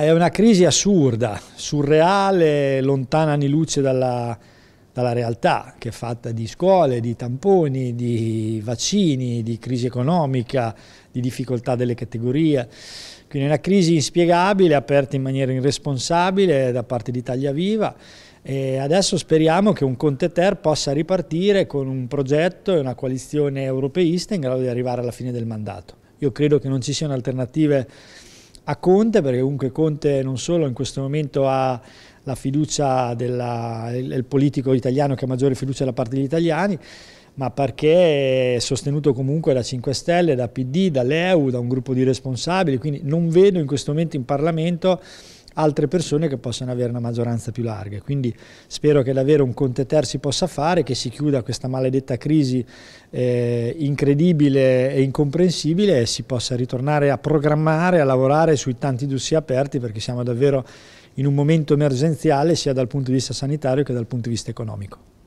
È una crisi assurda, surreale, lontana anni luce dalla, dalla, realtà, che è fatta di scuole, di tamponi, di vaccini, di crisi economica, di difficoltà delle categorie. Quindi è una crisi inspiegabile, aperta in maniera irresponsabile da parte di Italia Viva e adesso speriamo che un Conte Ter possa ripartire con un progetto e una coalizione europeista in grado di arrivare alla fine del mandato. Io credo che non ci siano alternative a Conte, perché comunque Conte non solo in questo momento ha la fiducia del politico italiano che ha maggiore fiducia da parte degli italiani, ma perché è sostenuto comunque da 5 Stelle, da PD, dall'EU, da un gruppo di responsabili, quindi non vedo in questo momento in Parlamento altre persone che possano avere una maggioranza più larga. Quindi spero che davvero un Conte Ter si possa fare, che si chiuda questa maledetta crisi eh, incredibile e incomprensibile e si possa ritornare a programmare, a lavorare sui tanti dossier aperti perché siamo davvero in un momento emergenziale sia dal punto di vista sanitario che dal punto di vista economico.